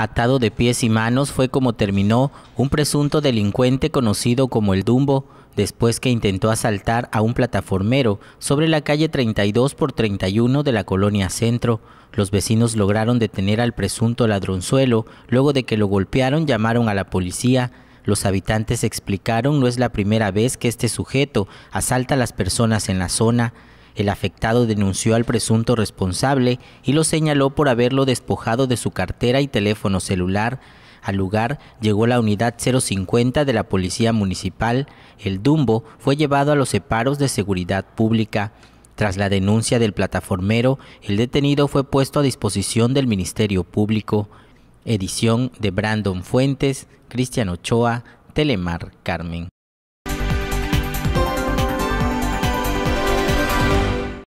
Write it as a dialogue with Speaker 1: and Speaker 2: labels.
Speaker 1: Atado de pies y manos fue como terminó un presunto delincuente conocido como el Dumbo, después que intentó asaltar a un plataformero sobre la calle 32 por 31 de la colonia Centro. Los vecinos lograron detener al presunto ladronzuelo, luego de que lo golpearon llamaron a la policía. Los habitantes explicaron no es la primera vez que este sujeto asalta a las personas en la zona. El afectado denunció al presunto responsable y lo señaló por haberlo despojado de su cartera y teléfono celular. Al lugar llegó la unidad 050 de la Policía Municipal. El Dumbo fue llevado a los separos de seguridad pública. Tras la denuncia del plataformero, el detenido fue puesto a disposición del Ministerio Público. Edición de Brandon Fuentes, Cristian Ochoa, Telemar Carmen.